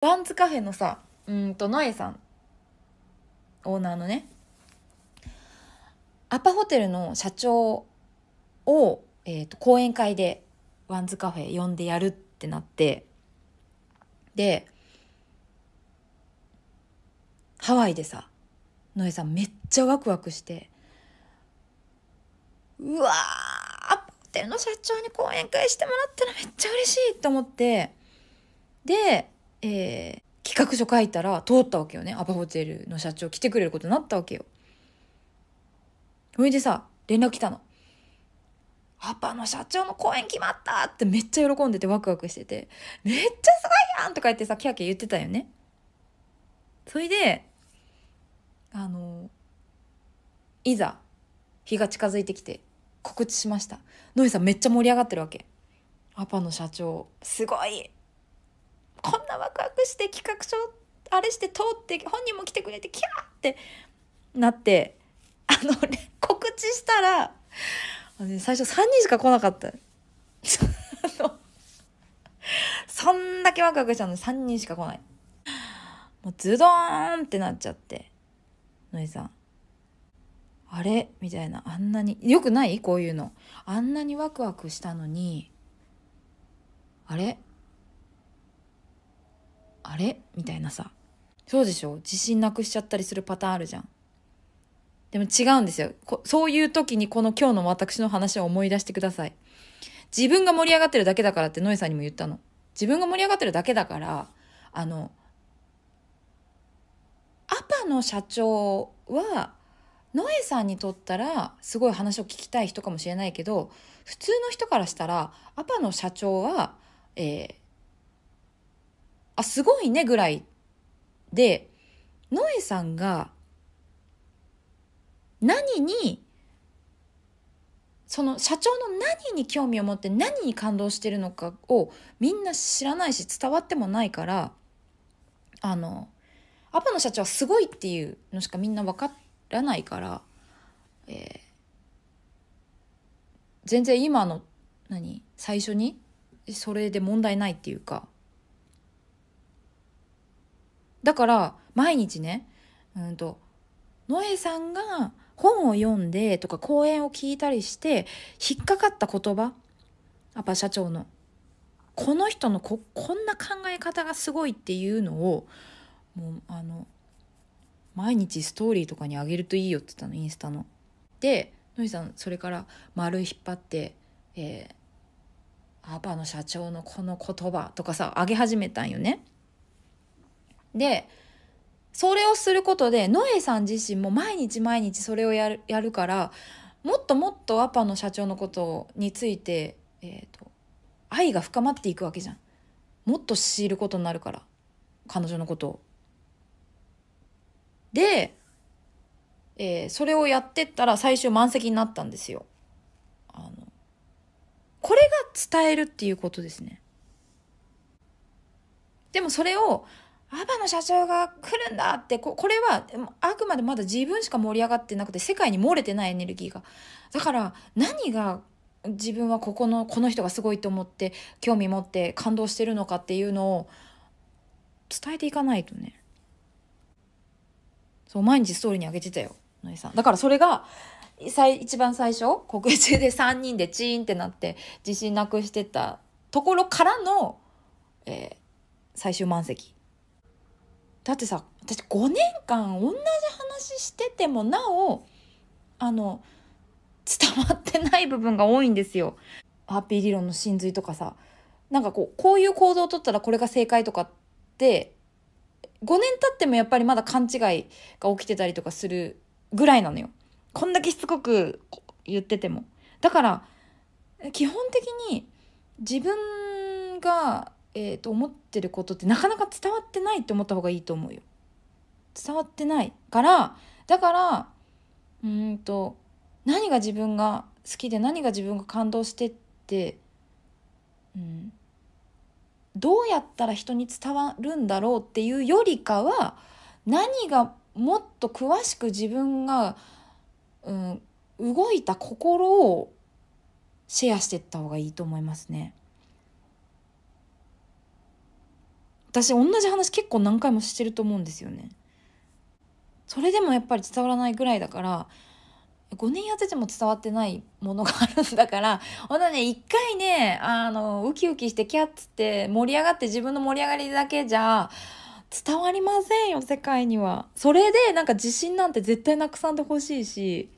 バンズカフェのさうんとノエさんオーナーのねアパホテルの社長を、えーと、講演会でワンズカフェ呼んでやるってなってでハワイでさノエさんめっちゃワクワクしてうわアパホテルの社長に講演会してもらったらめっちゃ嬉しいと思ってでえー、企画書書いたら通ったわけよね。アパホテルの社長来てくれることになったわけよ。それでさ、連絡来たの。アパの社長の公演決まったってめっちゃ喜んでてワクワクしてて、めっちゃすごいやんとか言ってさ、キャーキャー言ってたよね。それで、あの、いざ、日が近づいてきて、告知しました。ノイさんめっちゃ盛り上がってるわけ。アパの社長、すごいこんなワクワクして企画書あれして通って本人も来てくれてキャーってなってあの、告知したら、最初3人しか来なかった。そんだけワクワクしたのに3人しか来ない。もうズドーンってなっちゃって。のりさん。あれみたいな。あんなに。よくないこういうの。あんなにワクワクしたのに。あれあれみたいなさそうでしょ自信なくしちゃったりするパターンあるじゃんでも違うんですよそういう時にこの今日の私の話を思い出してください自分が盛り上がってるだけだからってノエさんにも言ったの自分が盛り上がってるだけだからあのアパの社長はノエさんにとったらすごい話を聞きたい人かもしれないけど普通の人からしたらアパの社長は、えー、あ、すごいねぐらいで、ノエさんが何に、その社長の何に興味を持って何に感動してるのかをみんな知らないし伝わってもないから、あの、アパの社長はすごいっていうのしかみんな分からないから、えー、全然今の何最初にそれで問題ないっていうかだから毎日ねうんとノエさんが本を読んでとか講演を聞いたりして引っかかった言葉やっぱ社長のこの人のここんな考え方がすごいっていうのをもうあの毎日ストーリーとかにあげるといいよって言ったのインスタの。でノエさんそれから丸引っ張って「えー、アパの社長のこの言葉」とかさ上げ始めたんよね。でそれをすることでノエさん自身も毎日毎日それをやるやるからもっともっとアパの社長のことについて、えーと、愛が深まっていくわけじゃんもっと知ることになるから彼女のことを。で、えー、それをやってったら最終満席になったんですよ。あのこれが伝えるっていうことですね。でもそれをアバの社長が来るんだってここれはあくまでまだ自分しか盛り上がってなくて世界に漏れてないエネルギーがだから何が自分はここのこの人がすごいと思って興味持って感動してるのかっていうのを伝えていかないとねそう毎日ストーリーにあげてたよのりさんだからそれが一番最初国中で3人でチーンってなって自信なくしてたところからの、えー、最終満席だってさ私5年間同じ話しててもなおあの伝わってない部分が多いんですよ。ハッピー理論の真髄とかさなんかこうこういう行動をとったらこれが正解とかって5年経ってもやっぱりまだ勘違いが起きてたりとかするぐらいなのよ。こんだけしつこく言ってても。だから基本的に自分がえー、と思ってることってなかなか伝わってないって思った方がいいと思うよ。伝わってないからだからうんと何が自分が好きで何が自分が感動してって、うん、どうやったら人に伝わるんだろうっていうよりかは何がもっと詳しく自分が、うん、動いた心をシェアしていった方がいいと思いますね。私同じ話結構何回もしてると思うんですよね。それでもやっぱり伝わらないぐらいだから5年やってても伝わってないものがあるんだからほんとね一回ねあのウキウキしてキャッつって盛り上がって自分の盛り上がりだけじゃ伝わりませんよ世界には。それでなんか自信なんて絶対なくさんでほしいし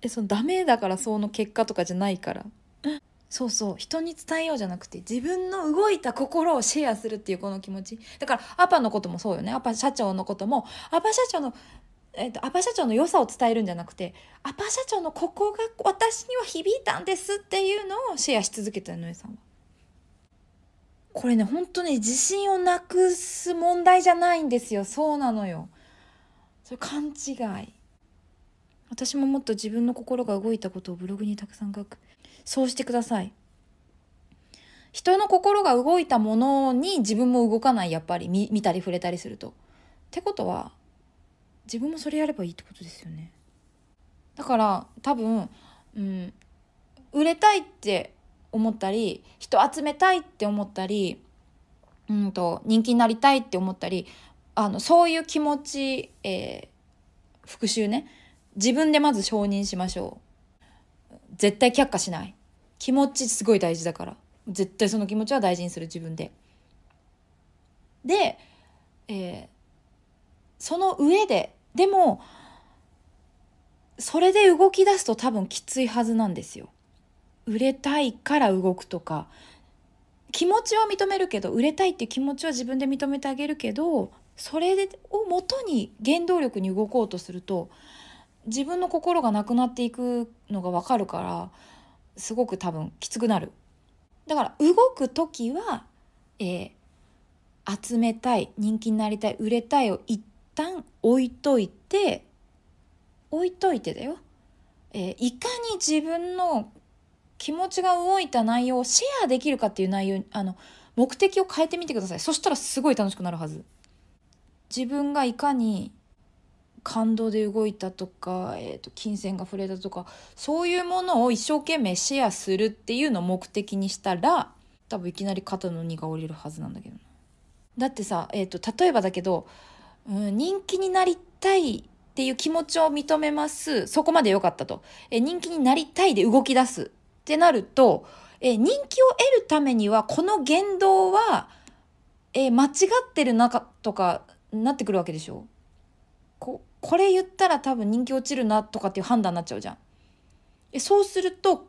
えそのダメだからその結果とかじゃないから。そうそう人に伝えようじゃなくて自分の動いた心をシェアするっていうこの気持ちだからアパのこともそうよねアパ社長のこともアパ社長のえっと、アパ社長の良さを伝えるんじゃなくてアパ社長のここが私には響いたんですっていうのをシェアし続けた井上さんは。これね本当に自信をなくす問題じゃないんですよそうなのよ。それ勘違い。私ももっと自分の心が動いたことをブログにたくさん書く。そうしてください。人の心が動いたものに自分も動かない、やっぱり。見たり触れたりすると。ってことは、自分もそれやればいいってことですよね。だから多分、うん、売れたいって思ったり、人集めたいって思ったり、うんと、人気になりたいって思ったり、あの、そういう気持ち、えー、復讐ね。自分でまず承認しましょう。絶対却下しない。気持ちすごい大事だから。絶対その気持ちは大事にする自分で。で、えー、その上で、でも、それで動き出すと多分きついはずなんですよ。売れたいから動くとか、気持ちは認めるけど、売れたいって気持ちは自分で認めてあげるけど、それをもとに原動力に動こうとすると、自分の心がなくなっていくのが分かるからすごく多分きつくなるだから動く時は、えー、集めたい人気になりたい売れたいを一旦置いといて置いといてだよ、えー、いかに自分の気持ちが動いた内容をシェアできるかっていう内容あの目的を変えてみてくださいそしたらすごい楽しくなるはず自分がいかに感動で動いたとか、えー、と金銭が触れたとかそういうものを一生懸命シェアするっていうのを目的にしたら多分いきなり肩の荷が下りるはずなんだけどだってさ、えーと、例えばだけど、うん、人気になりたいっていう気持ちを認めますそこまで良かったと、えー、人気になりたいで動き出すってなると、えー、人気を得るためにはこの言動は、えー、間違ってるなかとかなってくるわけでしょこれ言ったら多分人気落ちるなとかっていう判断になっちゃうじゃん。えそうすると、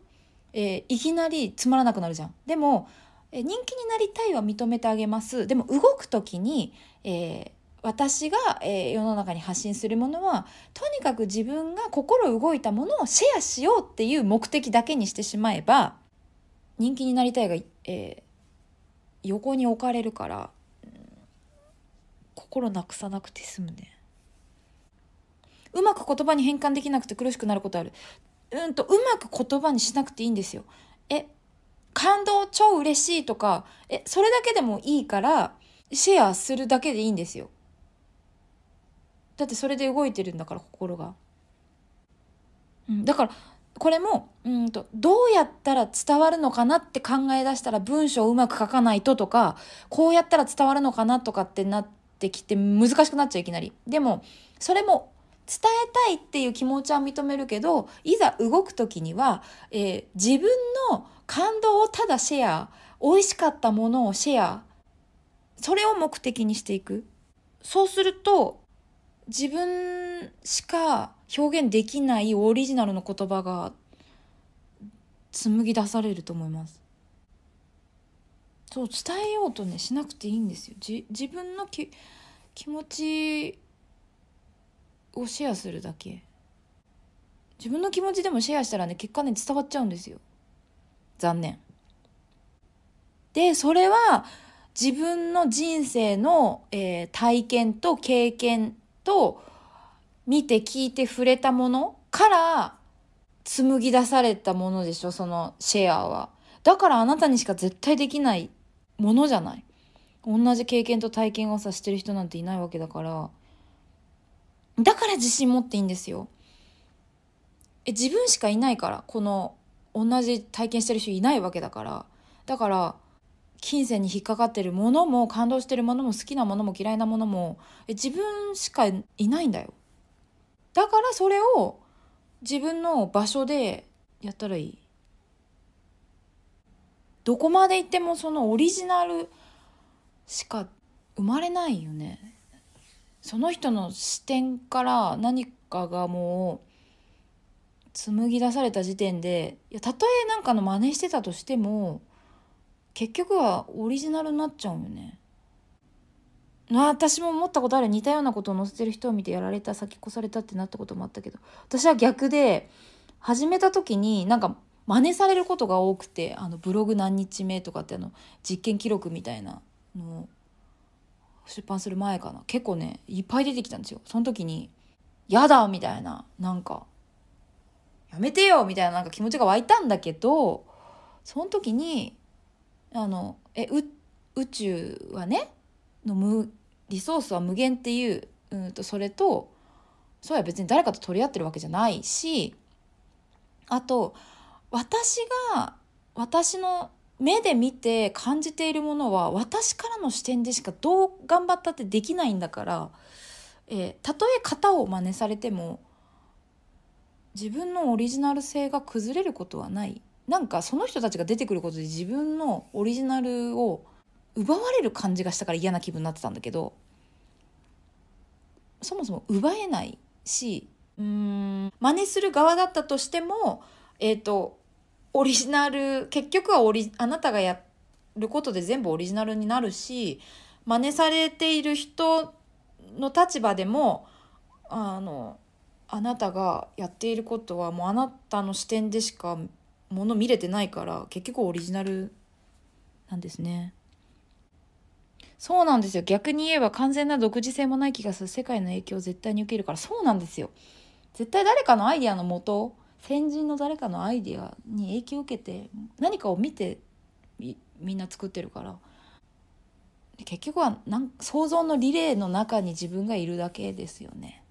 えー、いきなりつまらなくなるじゃん。でも、え人気になりたいは認めてあげます。でも動く時に、えー、私が、えー、世の中に発信するものはとにかく自分が心動いたものをシェアしようっていう目的だけにしてしまえば人気になりたいが、え横に置かれるから、うん、心なくさなくて済むね。うまく言葉に変換できなくて苦しくなることある。うんと、うまく言葉にしなくていいんですよ。え、感動超嬉しいとか、え、それだけでもいいから、シェアするだけでいいんですよ。だってそれで動いてるんだから、心が。うん、だから、これも、うんと、どうやったら伝わるのかなって考え出したら文章をうまく書かないととか、こうやったら伝わるのかなとかってなってきて難しくなっちゃういきなり。でも、それも伝えたいっていう気持ちは認めるけどいざ動く時には、えー、自分の感動をただシェア美味しかったものをシェアそれを目的にしていくそうすると自分しか表現できないオリジナルの言葉が紡ぎ出されると思いますそう伝えようとねしなくていいんですよ自分の気持ちをシェアするだけ自分の気持ちでもシェアしたらね結果ね伝わっちゃうんですよ残念でそれは自分の人生の、えー、体験と経験と見て聞いて触れたものから紡ぎ出されたものでしょそのシェアはだからあなたにしか絶対できないものじゃない同じ経験と体験をさしてる人なんていないわけだからだから自信持っていいんですよ。え、自分しかいないから、この、同じ体験してる人いないわけだから。だから、金銭に引っかかってるものも、感動してるものも、好きなものも、嫌いなものも、え、自分しかいないんだよ。だからそれを、自分の場所でやったらいい。どこまで行ってもそのオリジナルしか生まれないよね。その人の視点から何かがもう紡ぎ出された時点でいやたとえなんかの真似してたとしても結局はオリジナルになっちゃうよね。私も思ったことある似たようなことを載せてる人を見てやられた先越されたってなったこともあったけど私は逆で始めた時になんか真似されることが多くてあのブログ何日目とかってあの実験記録みたいなのを出版する前かな結構ねいっぱい出てきたんですよその時に「やだ!」みたいななんか「やめてよ!」みたいななんか気持ちが湧いたんだけどその時にあのえ宇宙はねの無リソースは無限っていううんとそれとそうや別に誰かと取り合ってるわけじゃないしあと私が私の目で見て感じているものは私からの視点でしかどう頑張ったってできないんだから、えー、たとえ型を真似されても自分のオリジナル性が崩れることはないなんかその人たちが出てくることで自分のオリジナルを奪われる感じがしたから嫌な気分になってたんだけどそもそも奪えないしうーん真似する側だったとしてもえっ、ー、とオリジナル結局はオリあなたがやることで全部オリジナルになるし真似されている人の立場でもあのあなたがやっていることはもうあなたの視点でしかもの見れてないから結局オリジナルなんですね。そうなんですよ逆に言えば完全な独自性もない気がする世界の影響を絶対に受けるからそうなんですよ絶対誰かのアイデアのもと先人の誰かのアイディアに影響を受けて何かを見てみんな作ってるから結局はなん想像のリレーの中に自分がいるだけですよね。